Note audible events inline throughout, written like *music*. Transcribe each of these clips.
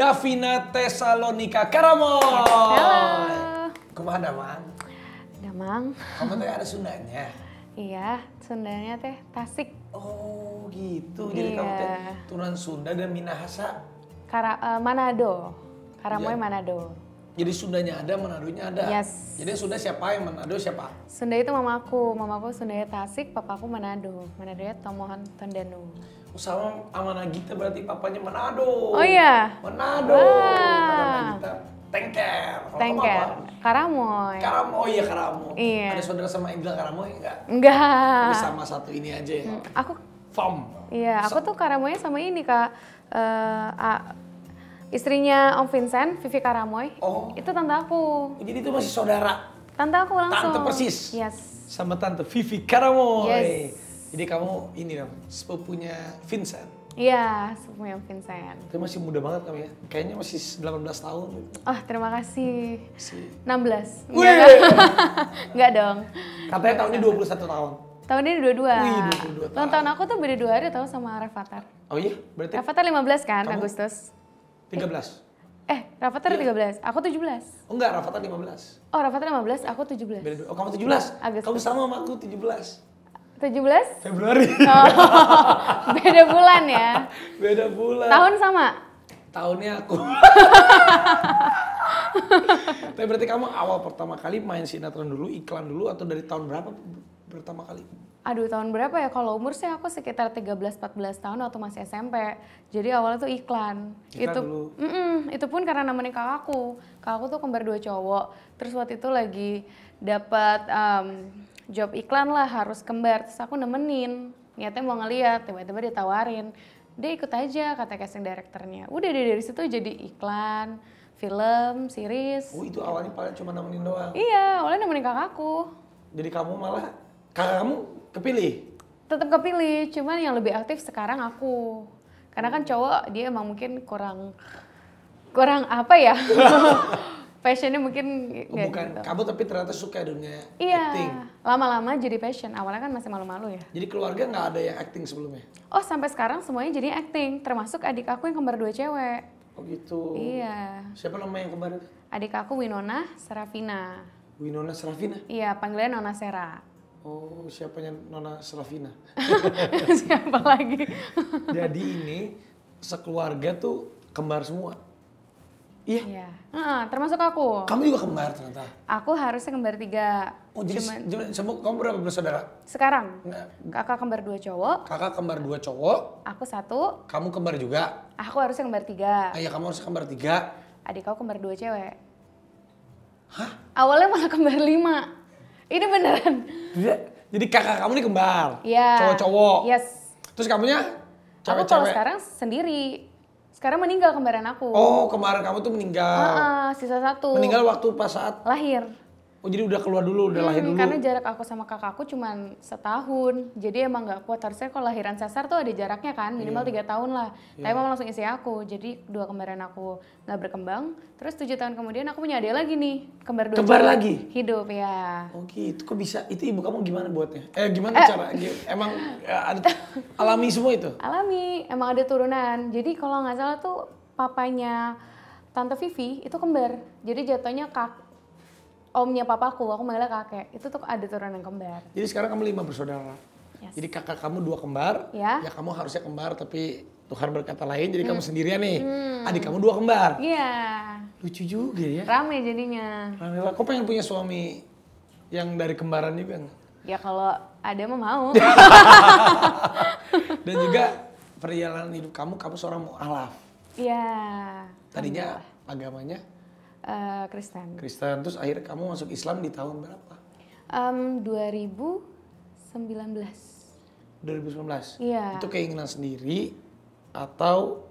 Davina Tesalonika Karamo. Halo. Kumaha damang? Damang. Kamu tuh ada Sundanya? Iya, Sundanya teh Tasik. Oh gitu, jadi iya. kamu teh turunan Sunda dan Minahasa? Kara, uh, Manado, Karamoy ya. Manado. Jadi Sundanya ada, Manadonya ada. Yes. Jadi Sunda siapa yang Manado siapa? Sunda itu mamaku, mamaku Sundanya Tasik, papaku Manado. Manadonya Tomohon Tondano sama sama Nagita berarti papanya Manado. Oh iya. Manado. Wah. Nagita Tengker. Tengker. Karamoy. Karamoy iya Karamoy. Iya. Ada saudara sama Indra Karamoy enggak? Enggak. Tapi sama satu ini aja ya. Mm, aku Fom. Iya, aku tuh Karamoy sama ini Kak uh, uh, istrinya Om Vincent, Vivi Karamoy. Oh. Itu tante aku. Oh, jadi itu masih saudara. Tante aku langsung. Tante persis. Yes. Sama tante Vivi Karamoy. Yes. Jadi kamu ini dong, sepupunya Vincent. Iya, sepupunya Vincent. Tapi masih muda banget kamu ya. Kayaknya masih 18 tahun. Oh, terima kasih. Si. 16. Wih! *laughs* Enggak dong. Katanya tahun ini 21 tahun. Tahun ini 22. Wih, 22 tahun. tahun aku tuh beda 2 hari tau sama Ravatar. Oh iya? Berarti? Ravatar 15 kan, kamu? Agustus. 13? Eh, eh iya. 13. Aku 17. Oh enggak, Rafathar 15. Oh, Rafathar 15, aku 17. Beda Oh, kamu 17? Agustus. Kamu sama sama aku 17. 17? Februari. *laughs* Oh, *laughs* beda bulan ya. Beda bulan. Tahun sama? Tahunnya aku. *laughs* Tapi berarti kamu awal pertama kali main sinetron dulu, iklan dulu atau dari tahun berapa pertama kali? Aduh tahun berapa ya? Kalau umur sih aku sekitar 13-14 tahun waktu masih SMP. Jadi awalnya tuh iklan. iklan itu dulu. Mm -mm, itu pun karena namanya kakakku. Kakakku tuh kembar dua cowok. Terus waktu itu lagi dapat um, job iklan lah harus kembar terus aku nemenin niatnya mau ngeliat tiba-tiba ditawarin dia ikut aja kata casting directornya udah deh dari situ jadi iklan film series oh itu awalnya paling cuma nemenin doang iya awalnya nemenin kakakku jadi kamu malah kakak kamu kepilih tetap kepilih cuman yang lebih aktif sekarang aku karena kan oh. cowok dia emang mungkin kurang kurang apa ya *laughs* passionnya mungkin oh, bukan gitu. kamu tapi ternyata suka dunia iya, acting lama-lama jadi passion awalnya kan masih malu-malu ya jadi keluarga nggak ada yang acting sebelumnya oh sampai sekarang semuanya jadi acting termasuk adik aku yang kembar dua cewek oh gitu iya siapa nama yang kembar adik aku Winona Serafina Winona Serafina iya panggilannya Nona Sera oh siapanya Nona Serafina *laughs* siapa lagi jadi ini sekeluarga tuh kembar semua Iya. Iya. Nah, termasuk aku. Kamu juga kembar ternyata. Aku harusnya kembar tiga. Oh jadi Cuman, cuman kamu berapa bersaudara? Sekarang. Nah. Kakak kembar dua cowok. Kakak kembar dua cowok. Aku satu. Kamu kembar juga. Aku harusnya kembar tiga. Ah, iya kamu harusnya kembar tiga. Adik kau kembar dua cewek. Hah? Awalnya malah kembar lima. Ini beneran. Jadi kakak kamu ini kembar. Iya. Cowok-cowok. Yes. Terus kamunya cewek-cewek. Aku kalau sekarang sendiri sekarang meninggal kemarin aku. Oh, kemarin kamu tuh meninggal. Uh, uh, sisa satu. Meninggal waktu pas saat lahir. Oh jadi udah keluar dulu, udah hmm, lahir dulu? Karena jarak aku sama kakakku cuma setahun. Jadi emang gak kuat. Harusnya kalau lahiran sesar tuh ada jaraknya kan, minimal iya. tiga yeah. tahun lah. Yeah. Tapi iya. emang langsung isi aku. Jadi dua kembaran aku gak berkembang. Terus tujuh tahun kemudian aku punya adik lagi nih, kembar dua. Kembar lagi? Hidup ya. Oke, oh, gitu, itu kok bisa? Itu ibu kamu gimana buatnya? Eh gimana eh. cara? Emang ya, ada, alami semua itu? Alami, emang ada turunan. Jadi kalau gak salah tuh papanya Tante Vivi itu kembar. Jadi jatuhnya kak omnya papaku, aku manggilnya kakek. Itu tuh ada turunan kembar. Jadi sekarang kamu lima bersaudara. Yes. Jadi kakak kamu dua kembar, ya. ya kamu harusnya kembar tapi Tuhan berkata lain jadi hmm. kamu sendirian nih. Hmm. Adik kamu dua kembar. Iya. Lucu juga ya. Rame jadinya. Rame lah. Kok pengen punya suami yang dari kembaran juga enggak? Ya kalau ada mah mau. *laughs* Dan juga perjalanan hidup kamu, kamu seorang mu'alaf. Iya. Tadinya agamanya? Eh, Kristen. Kristen. Terus akhirnya kamu masuk Islam di tahun berapa? Um, 2019. 2019. Iya. Itu keinginan sendiri atau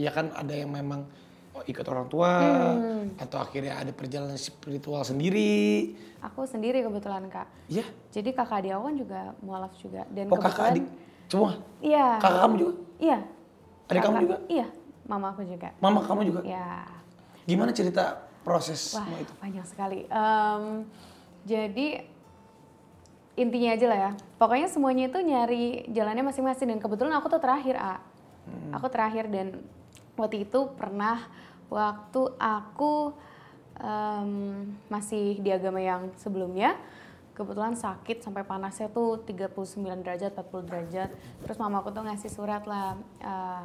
ya kan ada yang memang oh, ikut orang tua hmm. atau akhirnya ada perjalanan spiritual sendiri. Aku sendiri kebetulan kak. Iya. Jadi kakak kan juga mualaf juga dan oh, kakak adik semua. Iya. Kakak kamu juga. Iya. Adik kakak, kamu juga. Iya. Mama aku juga. Mama kamu juga. Iya. Gimana cerita proses Wah, itu? Panjang sekali. Um, jadi intinya aja lah ya. Pokoknya semuanya itu nyari jalannya masing-masing dan kebetulan aku tuh terakhir A. Hmm. Aku terakhir dan waktu itu pernah waktu aku um, masih di agama yang sebelumnya kebetulan sakit sampai panasnya tuh 39 derajat 40 derajat terus mama aku tuh ngasih surat lah uh,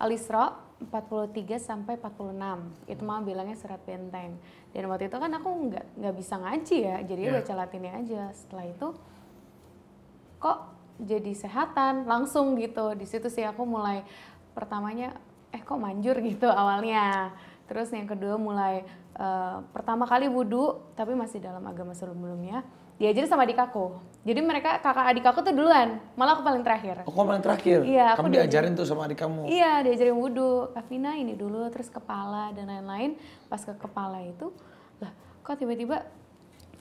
Al-Isra 43 sampai 46 itu mama bilangnya surat benteng dan waktu itu kan aku nggak nggak bisa ngaji ya jadi yeah. baca latinnya aja setelah itu kok jadi sehatan langsung gitu di situ sih aku mulai pertamanya eh kok manjur gitu awalnya terus yang kedua mulai uh, pertama kali wudhu tapi masih dalam agama sebelumnya jadi sama adik aku. Jadi mereka kakak adik aku tuh duluan, malah aku paling terakhir. Oh, kamu paling terakhir? Iya. Kamu diajarin, diajarin tuh sama adik kamu? Iya, diajarin wudhu. Kavina ini dulu, terus kepala dan lain-lain. Pas ke kepala itu, lah kok tiba-tiba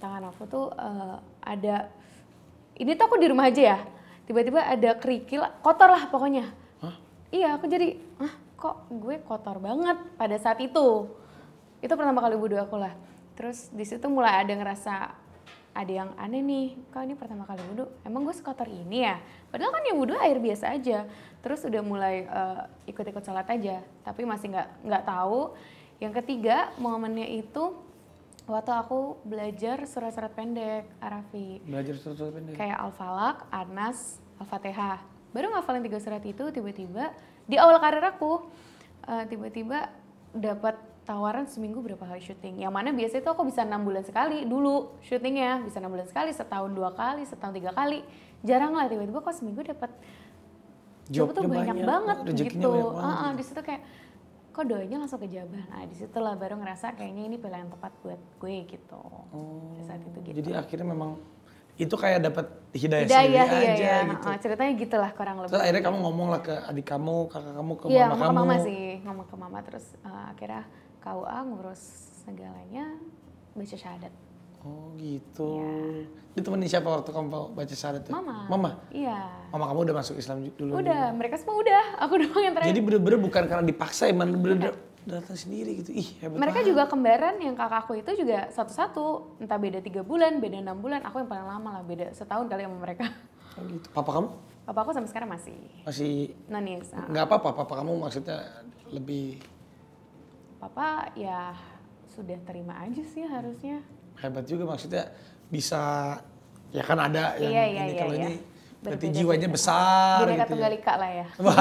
tangan aku tuh uh, ada, ini tuh aku di rumah aja ya. Tiba-tiba ada kerikil, kotor lah pokoknya. Hah? Iya, aku jadi, ah kok gue kotor banget pada saat itu. Itu pertama kali wudhu aku lah. Terus di situ mulai ada ngerasa ada yang aneh nih, kalau ini pertama kali wudhu, emang gue sekotor ini ya? Padahal kan ya wudhu air biasa aja. Terus udah mulai uh, ikut-ikut sholat aja, tapi masih nggak nggak tahu. Yang ketiga momennya itu waktu aku belajar surat-surat pendek, Arafi. Belajar surat-surat pendek? Kayak Al-Falak, Anas, Al-Fatihah. Baru ngafalin tiga surat itu tiba-tiba di awal karir aku, uh, tiba-tiba dapat tawaran seminggu berapa kali syuting. Yang mana biasanya tuh aku bisa enam bulan sekali dulu syutingnya, bisa enam bulan sekali, setahun dua kali, setahun tiga kali. Jarang lah tiba-tiba kok seminggu dapat job tuh banyak, banyak banget oh, gitu. Banyak Uh, uh, di situ kayak kok doanya langsung Jabar. Nah, di lah baru ngerasa kayaknya ini pilihan tepat buat gue gitu. Oh. saat itu gitu. Jadi akhirnya memang itu kayak dapat hidayah, hidayah sendiri iya, aja iya. gitu. Uh, ceritanya gitulah kurang lebih. Terus akhirnya kamu ngomong lah ke adik kamu, kakak kamu, ke iya, mama, kamu. Iya, ngomong ke mama sih, ngomong ke mama terus uh, akhirnya KUA ngurus segalanya baca syahadat Oh gitu. Ya. Ditemenin siapa waktu kamu baca syahadat? Ya? Mama. Mama? Iya. Mama kamu udah masuk Islam dulu? Udah, dulu. mereka semua udah. Aku doang yang terakhir. Jadi bener-bener bukan karena dipaksa, emang bener-bener datang sendiri gitu. Ih, hebat Mereka banget. juga kembaran yang kakakku itu juga satu-satu. Entah beda tiga bulan, beda enam bulan. Aku yang paling lama lah, beda setahun kali sama mereka. Oh gitu. Papa kamu? Papa aku sampai sekarang masih. Masih? Nonis. Ah. Nggak apa-apa, papa kamu maksudnya lebih papa ya sudah terima aja sih harusnya hebat juga maksudnya bisa ya kan ada yang iya, iya, ini iya, kalau iya. ini berarti jiwanya besar Bineka gitu ya. Tunggal Ika lah ya. *laughs* Wah,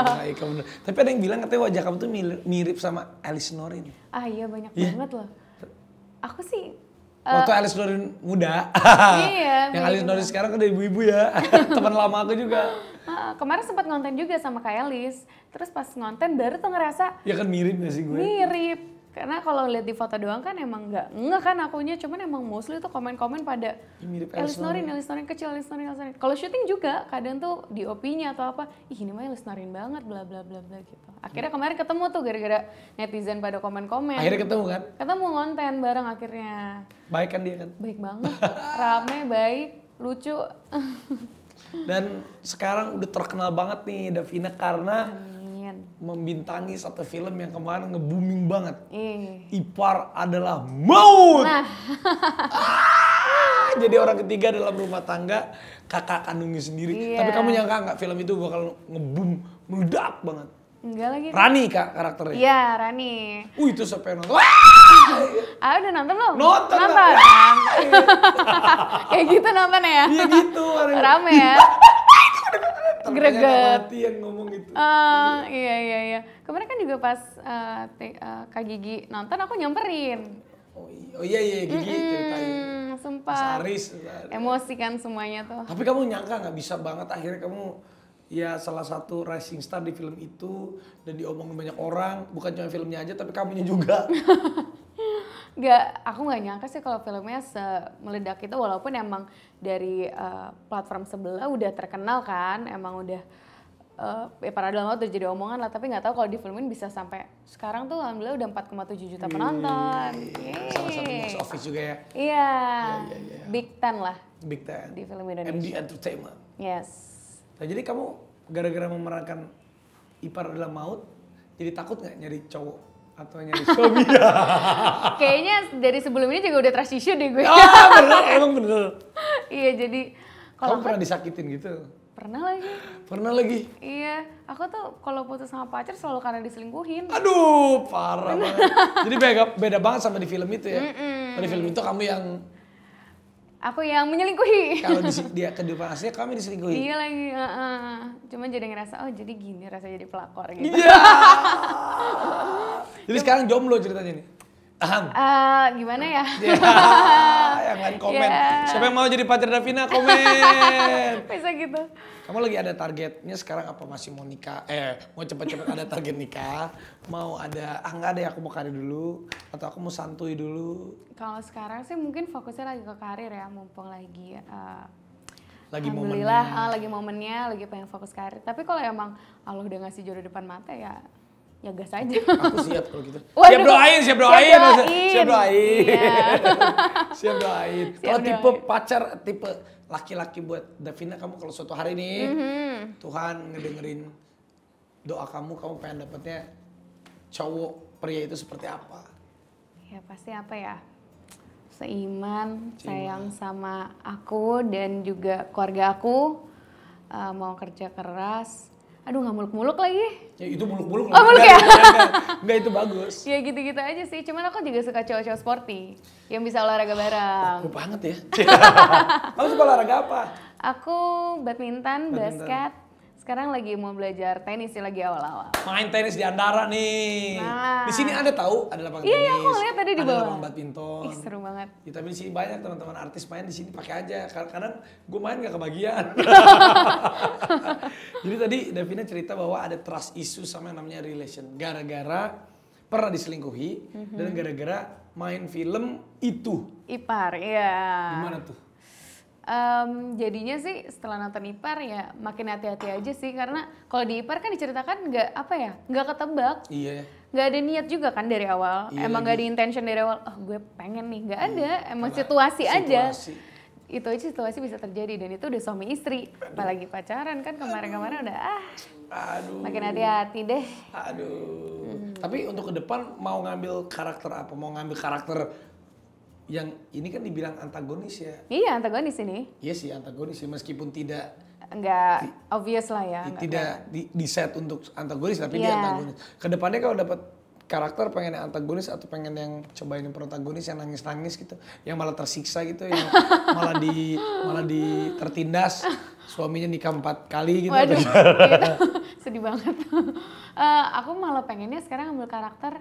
*laughs* Tunggal Ika bener. Tapi ada yang bilang katanya wajah kamu tuh mirip sama Alice Norin. Ah iya banyak yeah. banget loh. Aku sih Eh, Waktu uh, Alice Nurin muda. iya. *laughs* yang Alice Nurin sekarang kan udah ibu-ibu ya. *laughs* Teman lama aku juga. Uh, kemarin sempat ngonten juga sama Kak Alice. Terus pas ngonten baru tuh ngerasa. Ya kan mirip gak sih gue? Mirip karena kalau lihat di foto doang kan emang nggak nggak kan akunya cuman emang mostly tuh komen-komen pada Elis Norin, Elis Norin kecil, Elis Norin, Elis Norin. Kalau syuting juga kadang tuh di opini atau apa, ih ini mah Elis Norin banget, bla bla bla bla gitu. Akhirnya hmm. kemarin ketemu tuh gara-gara netizen pada komen-komen. Akhirnya ketemu kan? Ketemu konten bareng akhirnya. Baik kan dia kan? Baik banget, *laughs* rame, baik, lucu. Dan sekarang udah terkenal banget nih Davina karena membintangi satu film yang kemarin nge-booming banget. Mm. Ipar adalah maut. Nah. ah, jadi orang ketiga dalam rumah tangga kakak kandungnya sendiri. Yeah. Tapi kamu nyangka nggak film itu bakal nge-boom meledak banget? Enggak lagi. Rani kak karakternya. Iya Rani. Uh itu siapa yang nonton? ah udah nonton belum? Nonton. Nonton. *laughs* Kayak gitu nonton ya? Iya gitu. Rame ya. *laughs* greget yang ngomong gitu uh, iya iya iya kemarin kan juga pas uh, uh, kak Gigi nonton aku nyamperin oh iya oh iya, iya Gigi mm hmm ceritain sempat Aris, emosi kan semuanya tuh tapi kamu nyangka nggak bisa banget akhirnya kamu ya salah satu rising star di film itu dan diomongin banyak orang bukan cuma filmnya aja tapi kamunya juga *laughs* nggak aku nggak nyangka sih kalau filmnya meledak itu walaupun emang dari uh, platform sebelah udah terkenal kan emang udah uh, ya dalam udah jadi omongan lah tapi nggak tahu kalau di filmin bisa sampai sekarang tuh alhamdulillah udah 4,7 juta iya, penonton Yeay. Iya. Iya. sama satu box office juga ya iya yeah. yeah, yeah, big ten lah big ten di film Indonesia MD Entertainment yes nah jadi kamu gara-gara memerankan ipar dalam maut jadi takut nggak nyari cowok atau nyari suami ya. *laughs* Kayaknya dari sebelum ini juga udah trust issue deh gue. Ah oh, bener, emang bener. iya jadi kalau kamu pernah disakitin gitu? Pernah lagi. Pernah lagi? Iya, aku tuh kalau putus sama pacar selalu karena diselingkuhin. Aduh, parah banget. *laughs* jadi beda, beda banget sama di film itu ya. Mm -mm. di film itu kamu yang Aku yang menyelingkuhi. Kalau di, *laughs* dia kedua aslinya kami diselingkuhi. Iya lagi, uh -uh. Cuma jadi ngerasa, oh jadi gini rasa jadi pelakor gitu. Iya. Yeah. *laughs* jadi sekarang jomblo ceritanya nih. Uh, gimana ya? Yeah. *laughs* yang lain komen. Yeah. Siapa yang mau jadi pacar Davina komen. *laughs* Bisa gitu. Kamu lagi ada targetnya sekarang apa masih mau nikah? Eh, mau cepat-cepat ada target nikah? Mau ada ah enggak ada ya aku mau karir dulu atau aku mau santuy dulu? Kalau sekarang sih mungkin fokusnya lagi ke karir ya, mumpung lagi uh, lagi Alhamdulillah, momennya. Ah, lagi momennya, lagi pengen fokus karir. Tapi kalau emang Allah udah ngasih jodoh depan mata ya ya gas aja. Aku siap kalau gitu. *laughs* Waduh, siap doain, siap doain. Iya. *laughs* Siap doain. Siap doain. siap doain. Kalau tipe pacar, tipe laki-laki buat Davina kamu kalau suatu hari nih mm-hmm. Tuhan ngedengerin doa kamu, kamu pengen dapetnya cowok pria itu seperti apa? Ya pasti apa ya? seiman, sayang sama aku dan juga keluarga aku. Uh, mau kerja keras. Aduh nggak muluk-muluk lagi. Ya itu muluk-muluk. Oh muluk ya? Enggak itu bagus. ya gitu-gitu aja sih. Cuman aku juga suka cowok-cowok sporty yang bisa olahraga ah, bareng. Aku banget ya. *laughs* Kamu suka olahraga apa? Aku badminton, badminton. basket, sekarang lagi mau belajar tenis sih lagi awal-awal. Main tenis di Andara nih. Nah. Di sini ada tahu, ada lapangan iya, iya tenis. Iya, aku lihat tadi di bawah. Ada lapangan badminton. Ih, seru banget. Ya, di sini banyak teman-teman artis main di sini pakai aja. Karena kadang gue main gak kebagian. *laughs* Jadi tadi Davina cerita bahwa ada trust issue sama yang namanya relation. Gara-gara pernah diselingkuhi mm -hmm. dan gara-gara main film itu. Ipar, iya. Gimana tuh? um, jadinya sih setelah nonton IPAR ya makin hati-hati aja sih karena kalau di IPAR kan diceritakan nggak apa ya nggak ketebak iya nggak ada niat juga kan dari awal iya, emang nggak ada intention dari awal oh gue pengen nih nggak ada iya. emang situasi, situasi aja itu aja situasi bisa terjadi dan itu udah suami istri aduh. apalagi pacaran kan kemarin-kemarin udah ah aduh. makin hati-hati deh aduh hmm. tapi untuk ke depan mau ngambil karakter apa mau ngambil karakter yang ini kan dibilang antagonis ya. Iya, antagonis ini. Iya sih, antagonis sih meskipun tidak enggak obvious lah ya. Tidak di, di set untuk antagonis tapi yeah. dia iya. antagonis. Kedepannya kalau dapat karakter pengen yang antagonis atau pengen yang cobain yang protagonis yang nangis-nangis gitu, yang malah tersiksa gitu, yang *laughs* malah di malah di tertindas, suaminya nikah empat kali gitu. Waduh, *laughs* *laughs* sedih banget. uh, aku malah pengennya sekarang ambil karakter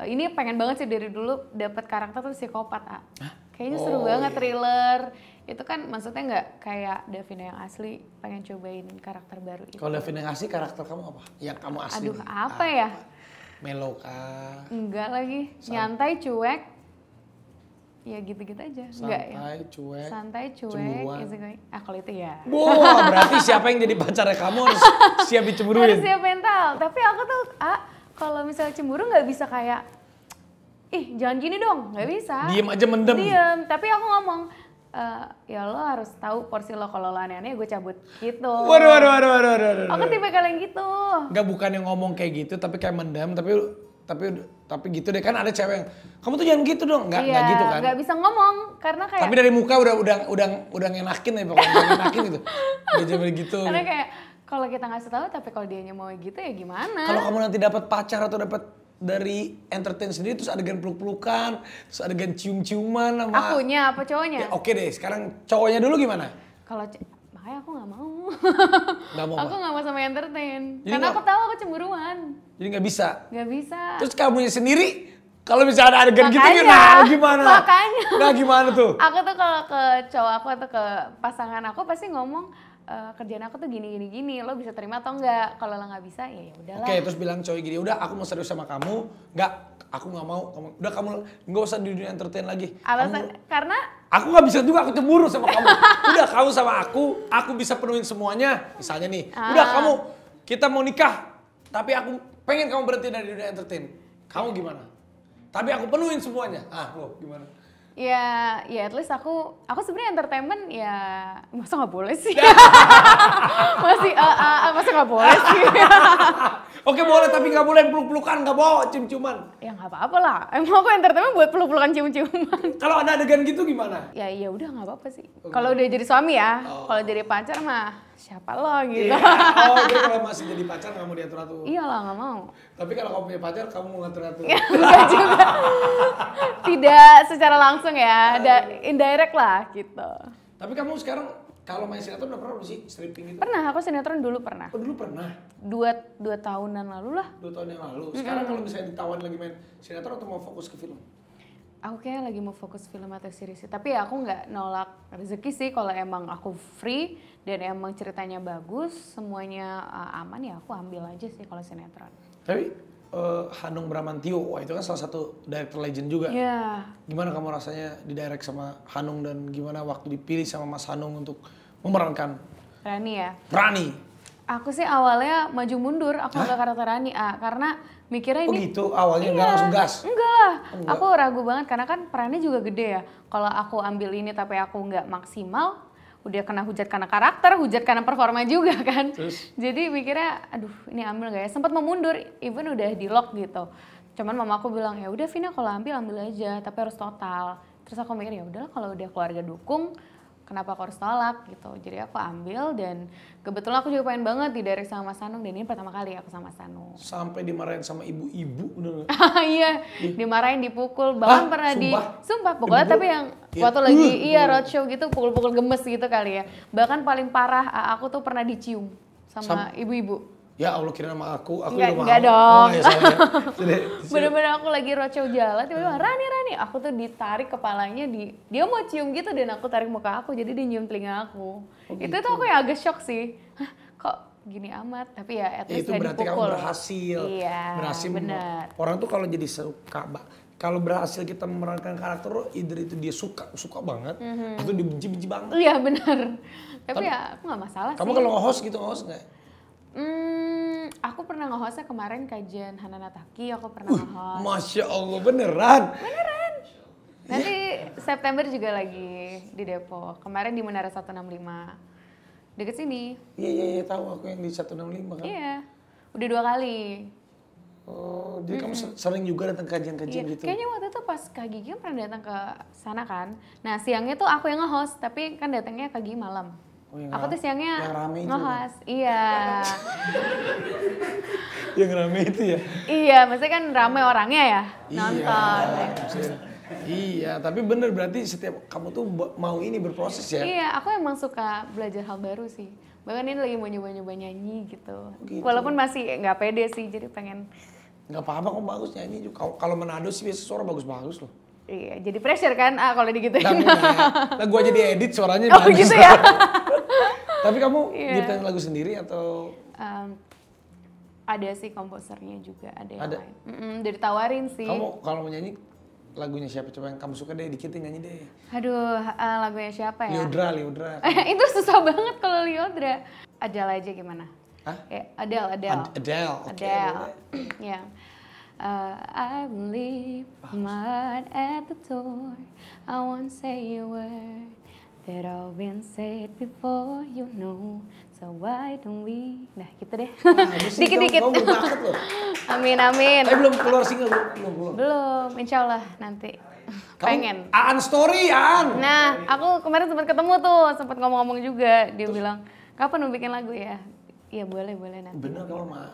Eh, ini pengen banget sih dari dulu dapat karakter tuh psikopat ah kayaknya oh, seru banget iya. thriller itu kan maksudnya nggak kayak Davina yang asli pengen cobain karakter baru itu kalau Davina yang asli karakter kamu apa yang kamu asli aduh apa, ah, ya Meloka. enggak lagi Sam nyantai cuek ya gitu-gitu aja enggak ya cuek santai cuek cemburuan. ah kalau itu ya Wow, berarti siapa yang jadi pacarnya kamu harus siap dicemburuin harus siap mental tapi aku tuh ah kalau misalnya cemburu nggak bisa kayak ih jangan gini dong nggak bisa diem aja mendem diem tapi aku ngomong Uh, ya lo harus tahu porsi lo kalau lo aneh-aneh ya gue cabut gitu. Waduh, waduh, waduh, waduh, waduh, waduh. Aku tipe kalian gitu. Gak bukan yang ngomong kayak gitu, tapi kayak mendam, tapi tapi tapi gitu deh kan ada cewek yang kamu tuh jangan gitu dong nggak iya, nggak gitu kan nggak bisa ngomong karena kayak tapi dari muka udah udah udah udah ngenakin ya pokoknya ngenakin gitu *laughs* udah jadi gitu karena kayak kalau kita ngasih tahu tapi kalau dia mau gitu ya gimana? Kalau kamu nanti dapat pacar atau dapat dari entertain sendiri terus adegan peluk-pelukan, terus ada gen cium-ciuman sama Akunya apa cowoknya? Ya, Oke okay deh, sekarang cowoknya dulu gimana? Kalau makanya aku nggak mau. Gak mau *laughs* aku nggak mau sama entertain. Jadi Karena gak, aku tahu aku cemburuan. Jadi nggak bisa. Nggak bisa. Terus kamunya sendiri kalau misalnya ada adegan gitu, makanya, gitu gimana? gimana? Makanya. Nah gimana tuh? Aku tuh kalau ke cowok aku atau ke pasangan aku pasti ngomong uh, kerjaan aku tuh gini gini gini lo bisa terima atau enggak kalau lo nggak bisa ya udahlah oke okay, terus bilang cowok gini udah aku mau serius sama kamu nggak aku nggak mau kamu udah kamu nggak usah di dunia entertain lagi alasan kamu, karena aku nggak bisa juga aku cemburu sama kamu *laughs* udah kamu sama aku aku bisa penuhin semuanya misalnya nih ah. udah kamu kita mau nikah tapi aku pengen kamu berhenti dari dunia entertain kamu gimana tapi aku penuhin semuanya ah lo gimana ya ya at least aku aku sebenarnya entertainment ya masa nggak boleh sih *laughs* masih uh, uh, uh, masa nggak boleh sih *laughs* oke boleh tapi nggak boleh peluk pelukan nggak bawa cium ciuman ya nggak apa apa lah emang aku entertainment buat peluk pelukan cium ciuman *laughs* kalau ada adegan gitu gimana ya ya udah nggak apa apa sih oh, kalau udah jadi suami ya oh. kalau jadi pacar mah siapa lo gitu. Yeah. Oh, jadi kalau masih jadi pacar kamu mau diatur-atur? Iya lah, nggak mau. Tapi kalau kamu punya pacar, kamu mau ngatur-atur? *laughs* Enggak juga. Tidak secara langsung ya, ada eh. indirect lah gitu. Tapi kamu sekarang kalau main sinetron udah pernah berisi sih stripping gitu? Pernah, aku sinetron dulu pernah. Oh, dulu pernah? Dua, dua tahunan lalu lah. Dua tahun yang lalu. Sekarang mm -hmm. kalau misalnya ditawarin lagi main sinetron atau mau fokus ke film? Aku kayaknya lagi mau fokus film atau series sih. Tapi ya aku nggak nolak rezeki sih kalau emang aku free dan emang ceritanya bagus semuanya uh, aman ya aku ambil aja sih kalau sinetron tapi uh, Hanung Bramantio wah itu kan salah satu director legend juga yeah. gimana kamu rasanya didirect sama Hanung dan gimana waktu dipilih sama Mas Hanung untuk memerankan Rani ya Rani aku sih awalnya maju mundur aku nggak karakter Rani ah, karena mikirnya oh ini oh gitu awalnya iya, nggak langsung gas enggak. Oh, enggak aku ragu banget karena kan perannya juga gede ya kalau aku ambil ini tapi aku nggak maksimal udah kena hujat karena karakter, hujat karena performa juga *laughs* kan. Terus? Jadi mikirnya, aduh ini ambil gak ya? Sempat memundur, even udah di lock gitu. Cuman mama aku bilang ya udah Vina kalau ambil ambil aja, tapi harus total. Terus aku mikir ya udahlah kalau udah keluarga dukung, kenapa aku harus tolak gitu jadi aku ambil dan kebetulan aku juga pengen banget di dari sama Mas Sanung dan ini pertama kali aku sama Mas Sanung sampai dimarahin sama ibu-ibu udah. *laughs* iya dimarahin dipukul bahkan pernah sumpah. di sumpah pokoknya tapi yang ya. waktu lagi uh, iya roadshow gitu pukul-pukul gemes gitu kali ya bahkan paling parah aku tuh pernah dicium sama ibu-ibu ya Allah kirain sama aku, aku juga udah enggak bener dong. Oh, ya, ya. *laughs* aku lagi roadshow jalan, tiba-tiba Rani, Rani, aku tuh ditarik kepalanya di, dia mau cium gitu dan aku tarik muka aku, jadi dia nyium telinga aku. Oh, itu gitu. tuh aku yang agak shock sih, kok gini amat, tapi ya at least Itu berarti dipukul. kamu berhasil. Iya, berhasil bener. Orang tuh kalau jadi suka, kalau berhasil kita memerankan karakter, either itu dia suka, suka banget, mm -hmm. atau dia benci-benci banget. Iya benar. Tapi, tapi ya aku gak masalah kamu sih. Kamu kalau host gitu, host gak? Hmm, aku pernah ngehostnya kemarin kajian Nataki. aku pernah uh, ngehost. Masya Allah, beneran? Beneran. Nanti ya. September juga lagi di Depok. Kemarin di Menara 165. Deket sini. Iya, iya, iya, tahu aku yang di 165 kan? Iya. Udah dua kali. Oh, jadi mm -hmm. kamu sering juga datang kajian-kajian iya. gitu? Kayaknya waktu itu pas Kak Gigi kan pernah datang ke sana kan. Nah, siangnya tuh aku yang nge tapi kan datangnya Kak Gigi malam. Oh, aku tuh siangnya yang rame ngehos, ya? iya. *laughs* yang rame itu ya? Iya, maksudnya kan rame orangnya ya, iya, nonton. Iya, iya, tapi bener berarti setiap kamu tuh mau ini berproses ya? Iya, aku emang suka belajar hal baru sih. Bahkan ini lagi mau nyoba-nyoba nyanyi gitu. Oh, gitu. Walaupun masih nggak pede sih, jadi pengen. Nggak apa-apa kok bagus nyanyi. Kalau menado sih biasa suara bagus-bagus loh. Iya, jadi pressure kan ah kalau digituin. Nah, nah ya. gue jadi *laughs* edit suaranya Oh gitu ya. *laughs* Tapi kamu yeah. nyiptain lagu sendiri atau um, ada sih komposernya juga, ada yang ada. lain. Mm -mm, dari tawarin sih. Kamu kalau mau nyanyi lagunya siapa coba yang kamu suka deh dikit dikitin nyanyi deh. Aduh, uh, lagunya siapa ya? Liodra, Liodra. *laughs* Itu susah banget kalau Liodra. Adele aja gimana? Hah? Ya, Adele, Adele. Ad Adele. Okay, Adele. Adele. *clears throat* ya. Yeah. Uh, I will leave ah. mud at the door. I won't say a word that all been said before you know. So why don't we? Nah gitu deh. *laughs* Dikit-dikit. Nah, dikit. *laughs* amin amin. Tapi eh, belum keluar single belum belum. Belum, insya Allah nanti. *laughs* Kamu, Pengen. Aan story Aan. Nah aku kemarin sempat ketemu tuh, sempat ngomong-ngomong juga. Dia Terus. bilang kapan mau bikin lagu ya? Iya boleh boleh nanti. Bener kalau ma.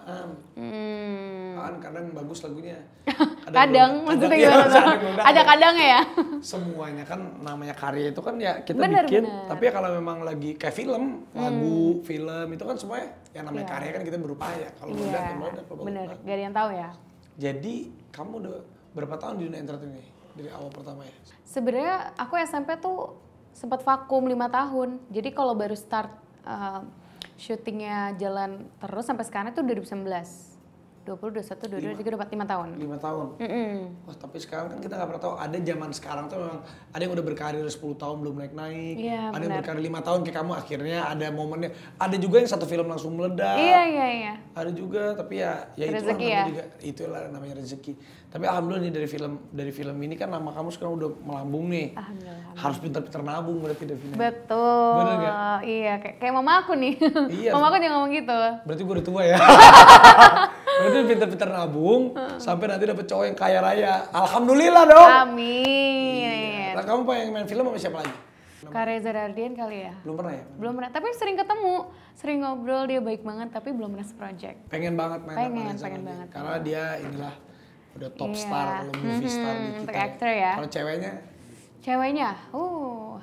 Hmm. Kan kadang bagus lagunya. *laughs* Ada kadang belum, maksudnya iya, gimana? *laughs* ada, ada kadang ya. Semuanya kan namanya karya itu kan ya kita bener, bikin. Bener. Tapi ya kalau memang lagi kayak film, hmm. lagu, hmm. film itu kan semuanya yang namanya yeah. karya kan kita berupaya. Kalau yeah. Iya, udah ya kalau udah Bener, gak ada yang tahu ya. Jadi kamu udah berapa tahun di dunia entertainment ini? Dari awal pertama ya? Sebenarnya aku SMP tuh sempat vakum lima tahun. Jadi kalau baru start uh, syutingnya jalan terus sampai sekarang itu 2019 20, 21, 22, 23, 24, 5 tahun. 5 tahun. Mm -hmm. Wah, tapi sekarang kan kita nggak pernah tahu. Ada zaman sekarang tuh memang ada yang udah berkarir 10 tahun belum naik-naik. yeah, ada bener. yang berkarir 5 tahun kayak kamu akhirnya ada momennya. Ada juga yang satu film langsung meledak. Iya, iya, iya. Ada juga tapi ya ya rezeki namanya ya. juga itulah namanya rezeki. Tapi alhamdulillah nih dari film dari film ini kan nama kamu sekarang udah melambung nih. Alhamdulillah. Harus pintar-pintar nabung berarti Devina. Betul. Benar gak? Iya, kayak, kayak mama aku nih. Iya. *laughs* mama aku juga ngomong gitu. Berarti gue udah tua ya. *laughs* Berarti pinter-pinter nabung sampai nanti dapet cowok yang kaya raya. Alhamdulillah dong. Amin. Iya. Nah, kamu pengen main film sama siapa lagi? Kak Reza Dardian kali ya? Belum pernah ya? Belum pernah, tapi sering ketemu, sering ngobrol, dia baik banget tapi belum pernah project. Pengen banget main pengen, sama pengen banget. Karena dia inilah udah top yeah. star kalau movie mm-hmm. star mm -hmm, di kita. actor ya. ya. Kalau ceweknya? Ceweknya, uh,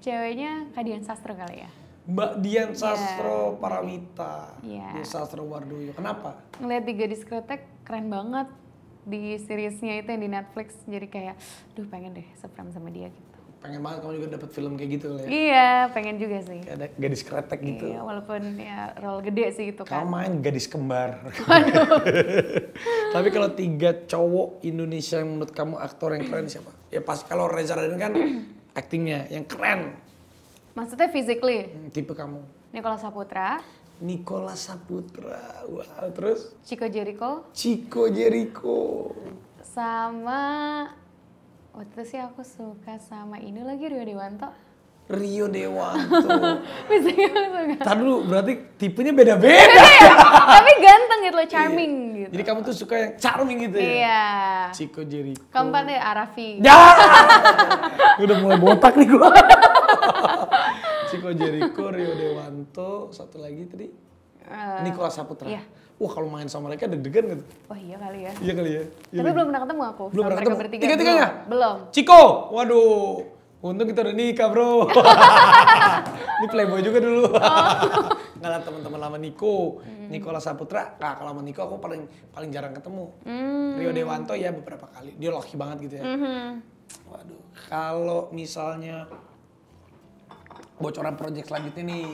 ceweknya Kadian Sastra kali ya. Mbak Dian iya. Sastro yeah. Paramita, yeah. Dian Sastro Wardoyo. Kenapa? Ngeliat tiga diskretek keren banget di seriesnya itu yang di Netflix. Jadi kayak, duh pengen deh sepram sama dia gitu. Pengen banget kamu juga dapat film kayak gitu ya? Iya, pengen juga sih. Kayak ada gadis kretek gitu. Iya, walaupun ya role gede sih itu kan. Kamu main gadis kembar. *laughs* Tapi kalau tiga cowok Indonesia yang menurut kamu aktor yang keren siapa? Ya pas kalau Reza Raden kan *clears throat* aktingnya yang keren Maksudnya physically? Hmm, tipe kamu. Nikola Saputra. Nikola Saputra. Wow, terus? Chico Jericho. Chico Jericho. Sama waktu itu sih aku suka sama ini lagi Rio Dewanto. Rio Dewanto. *laughs* Bisa suka. Tar dulu, berarti tipenya beda-beda. *laughs* Iya, tapi ganteng gitu loh, iya. charming iya. gitu. Jadi kamu tuh suka yang charming gitu ya? Iya. Chico Jericho. Keempatnya Arafi. Ya! *laughs* Udah mulai botak nih gua. Chico Jericho, Rio Dewanto, satu lagi tadi uh, eh, Nikola Saputra. Iya. Wah kalau main sama mereka deg-degan gitu. oh, iya kali ya. Iya kali ya. Iya Tapi belum pernah ketemu aku. Belum pernah ketemu. Bertiga. Tiga-tiganya? Belum. Chico, waduh. Untung kita udah nikah bro. *laughs* Ini playboy juga dulu. Oh. *laughs* Nggak lah teman-teman lama Niko, hmm. Nikola Saputra. Nah kalau sama Niko aku paling paling jarang ketemu. Hmm. Rio Dewanto ya beberapa kali. Dia laki banget gitu ya. Hmm. Waduh. Kalau misalnya bocoran project selanjutnya nih?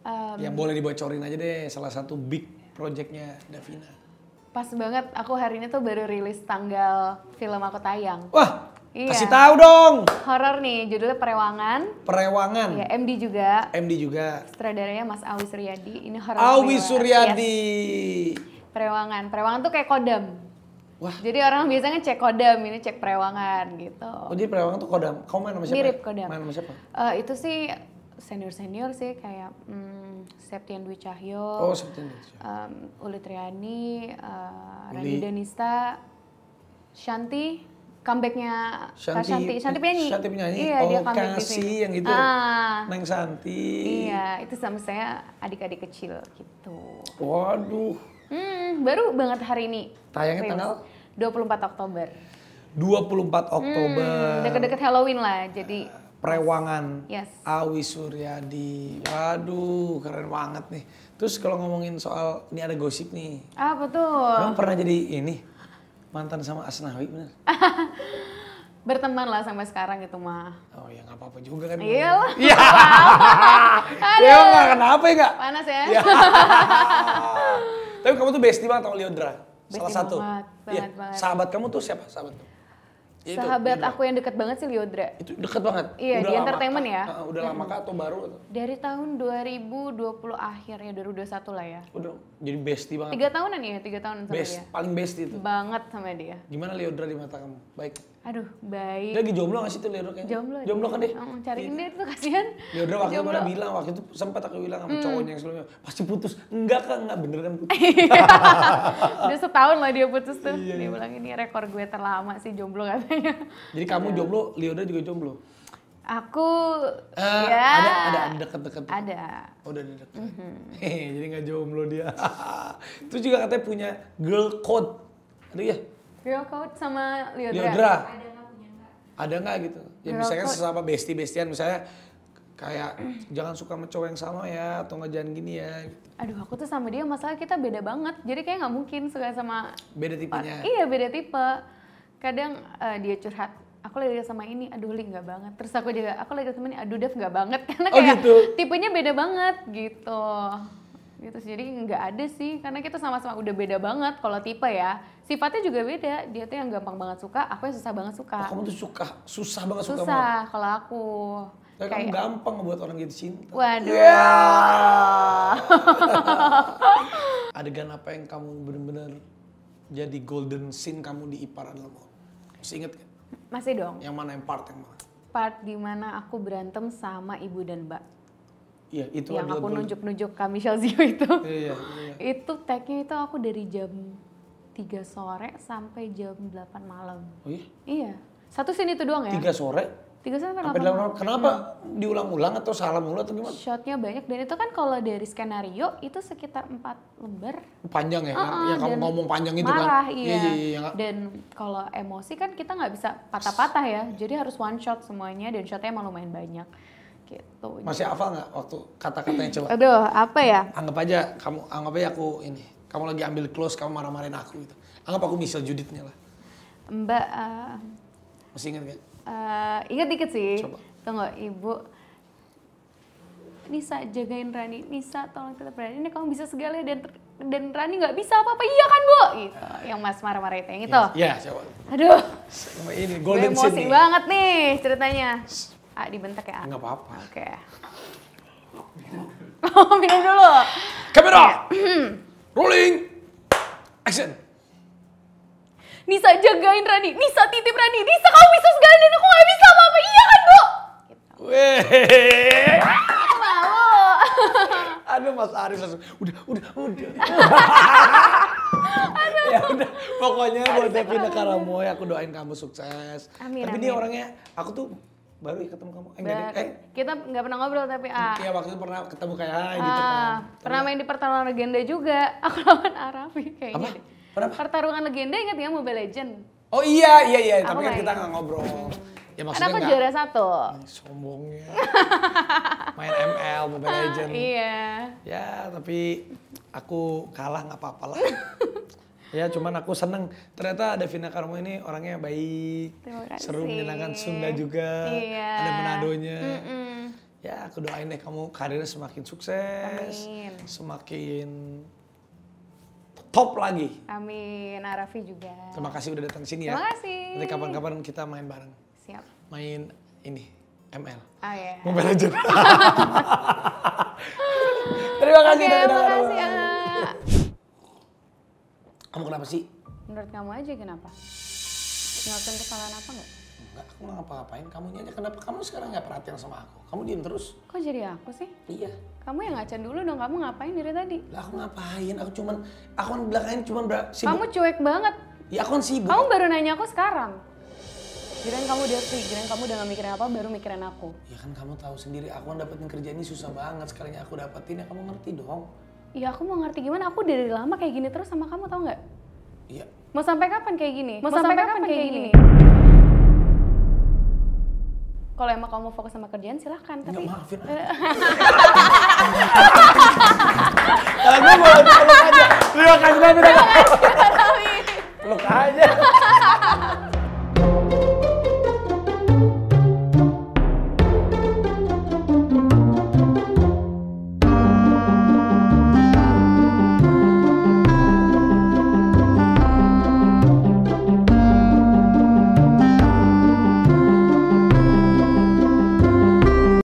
Um, yang boleh dibocorin aja deh salah satu big projectnya Davina. Pas banget aku hari ini tuh baru rilis tanggal film aku tayang. Wah, Iya. Kasih tahu dong. Horor nih, judulnya Perewangan. Perewangan. Ya, MD juga. MD juga. Sutradaranya Mas Awi Suryadi. Ini horor. Awi Suryadi. Yes. Perewangan. Perewangan tuh kayak kodam. Wah. Jadi orang biasanya cek kodam, ini cek perewangan gitu. Oh jadi perewangan tuh kodam? Kamu main sama siapa? Mirip kodam. Main sama siapa? Uh, itu sih senior-senior sih kayak hmm, Septian Dwi Cahyo, oh, Septian Dwi Cahyo. Um, Uli Triani, uh, eh, Randy Danista, Shanti, comebacknya Shanti, Kak Shanti. Shanti penyanyi. Shanti penyanyi. Iya, oh, dia comeback kasih yang itu. Ya? Ah. Neng Shanti. Iya, itu sama saya adik-adik kecil gitu. Waduh. Hmm, baru banget hari ini. Tayangnya tanggal 24 Oktober. 24 hmm, Oktober. Hmm, deket-deket Halloween lah. Jadi eh, Prewangan yes. Awi Suryadi. Waduh, keren banget nih. Terus kalau ngomongin soal ini ada gosip nih. Apa tuh? Kamu pernah jadi ini mantan sama Asnawi bener? *laughs* berteman lah sampai sekarang gitu mah. Oh ya nggak apa-apa juga kan. Iya lah. *laughs* Iya. *laughs* Ya nggak kenapa ya nggak? Panas ya. ya. Tapi kamu tuh bestie banget sama Leodra. Besti salah satu. Banget, ya. banget, Sahabat kamu tuh siapa sahabat tuh. Ya sahabat itu, iya. aku yang dekat banget sih Liodra. Itu dekat banget. Iya, udah di entertainment ya. Uh, udah lama kah atau baru? Dari tahun 2020 akhir ya, 2021 lah ya. Udah jadi bestie banget. Tiga tahunan ya, tiga tahunan sama Best, dia. Paling bestie itu. Banget sama dia. Gimana Liodra di mata kamu? Baik. Aduh, baik. Dia lagi jomblo gak sih tuh Leandro kayaknya? Jomblo. Jomblo kan deh. Oh, cariin iya. dia tuh kasihan. Leandro waktu itu pernah bilang, waktu itu sempat aku bilang sama hmm. cowoknya yang sebelumnya, pasti putus. Enggak kan, enggak bener kan putus. *laughs* Udah setahun lah dia putus tuh. Iya. Dia iya. bilang ini rekor gue terlama sih jomblo katanya. Jadi kamu iya. jomblo, Leandro juga jomblo? Aku uh, ya ada ada deket-deket. Ada. Oh, udah deket. Mm -hmm. Hehehe, jadi nggak jomblo dia. itu *laughs* juga katanya punya girl code. Ada ya? Real Code sama Liodra. Liodra. Ada nggak gitu? Ya Real misalnya code. sesama bestie-bestian misalnya kayak jangan suka sama cowok yang sama ya atau nggak jangan gini ya aduh aku tuh sama dia masalah kita beda banget jadi kayak nggak mungkin suka sama beda tipenya ah, iya beda tipe kadang uh, dia curhat aku lagi sama ini aduh li nggak banget terus aku juga aku lagi sama ini aduh Dev nggak banget *laughs* karena oh, kayak oh, gitu. tipenya beda banget gitu gitu sih jadi nggak ada sih karena kita sama-sama udah beda banget kalau tipe ya sifatnya juga beda dia tuh yang gampang banget suka aku yang susah banget suka oh, kamu tuh suka susah banget susah suka susah kalau aku tapi kayak... kamu gampang buat orang gitu cinta waduh yeah. *laughs* adegan apa yang kamu bener-bener jadi golden scene kamu di ipar adalah masih inget gak? masih dong yang mana yang part yang mana part dimana aku berantem sama ibu dan mbak Iya, itu yang aku nunjuk-nunjuk ke Michelle Zio *laughs* itu. Iya, iya. itu tagnya itu aku dari jam 3 sore sampai jam 8 malam. Oh iya? Iya. Satu scene itu doang ya? 3 sore? 3 sore sampai 8 malam. malam. Kenapa hmm. diulang-ulang atau salah mulu atau gimana? Shotnya banyak dan itu kan kalau dari skenario itu sekitar 4 lembar. Panjang ya? Uh -uh, yang kamu ngomong panjang itu marah, kan? Marah, Iya. Iya, iya, iya. Dan kalau emosi kan kita nggak bisa patah-patah ya. Jadi harus one shot semuanya dan shotnya emang lumayan banyak gitu. Masih hafal nggak waktu kata-katanya hmm. coba? Aduh, apa ya? Anggap aja kamu, anggap aja aku ini. Kamu lagi ambil close, kamu marah-marahin aku gitu. Anggap aku misal Juditnya lah. Mbak. Uh, Masih ingat nggak? Uh, ingat dikit sih. Coba. Tunggu, ibu. Nisa jagain Rani, Nisa tolong tetap Rani, ini kamu bisa segala dan dan Rani nggak bisa apa-apa, iya kan bu? Gitu, ah, iya. yang mas marah-marah itu yang itu. Iya, yeah, coba. Aduh, ini golden emosi scene banget nih ceritanya. A dibentak ya A? Nggak apa-apa. Oke. Okay. *laughs* Oh, minum dulu. Kamera! *clears throat* Rolling! Action! Nisa jagain Rani, Nisa titip Rani, Nisa kamu bisa segala dan aku gak bisa apa-apa, iya kan bu? Weh. Ah, *laughs* aduh Mas Arif langsung, udah, udah, udah. *laughs* Aduh. ya udah, pokoknya buat Devina Karamoy, aku doain kamu sukses. Amin, Tapi amin. dia orangnya, aku tuh baru ya ketemu kamu eh, Ber- eh kita nggak pernah ngobrol tapi ah iya waktu itu pernah ketemu kayak ah, gitu ah, kan pernah main di pertarungan legenda juga *laughs* aku lawan Arafi kayak apa? Gitu. Pernah pertarungan legenda ingat ya Mobile Legend oh iya iya iya aku tapi kan kita nggak ngobrol Ya maksudnya Karena aku gak, juara satu. Sombongnya. Main ML, Mobile *laughs* Legend. Iya. Ya, tapi aku kalah nggak apa-apa lah. *laughs* ya cuman aku seneng ternyata ada Vina Karmo ini orangnya baik seru menyenangkan Sunda juga iya. ada Menadonya mm -mm. ya aku doain deh kamu karirnya semakin sukses Amin. semakin top lagi Amin Arafi juga terima kasih udah datang sini ya terima kasih nanti kapan-kapan kita main bareng siap main ini ML oh, iya. Mobile Legends *laughs* terima kasih okay, terima kasih kamu kenapa sih? Menurut kamu aja kenapa? Ngelakuin kesalahan apa nggak? Enggak, aku nggak ngapa-ngapain. Kamu aja kenapa kamu sekarang nggak perhatian sama aku? Kamu diem terus. Kok jadi aku sih? Iya. Kamu yang ngaca dulu dong. Kamu ngapain dari tadi? Lah aku ngapain? Aku cuman, aku kan belakangin cuman sibuk. Kamu cuek banget. Ya aku kan sibuk. Kamu baru nanya aku sekarang. Kirain kamu udah sih. kirain kamu udah gak mikirin apa, baru mikirin aku. Ya kan kamu tahu sendiri, aku kan dapetin kerja ini susah banget. Sekalinya aku dapetin, ya kamu ngerti dong ya aku mau ngerti gimana aku dari lama kayak gini terus sama kamu tau nggak iya mau sampai kapan kayak gini mau, mau sampai, sampai kapan, kapan kayak gini, gini? kalau emang kamu mau fokus sama kerjaan silahkan tapi Nggak, maafin *laughs* kalau gue mau lebih *laughs* aja terima kasih banget